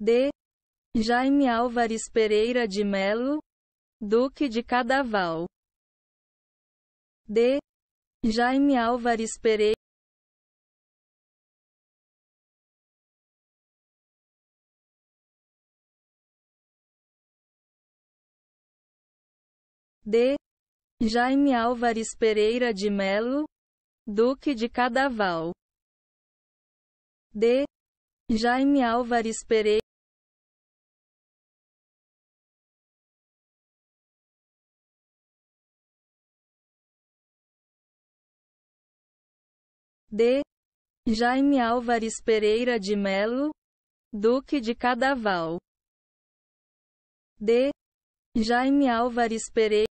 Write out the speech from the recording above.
D. Jaime Álvares Pereira de Melo, Duque de Cadaval. D. Jaime Álvares Pereira D. Jaime Álvares Pereira de Melo, Duque de Cadaval. D. Jaime Álvares Pereira D. Jaime Álvares Pereira de Melo, Duque de Cadaval. D. Jaime Álvares Pereira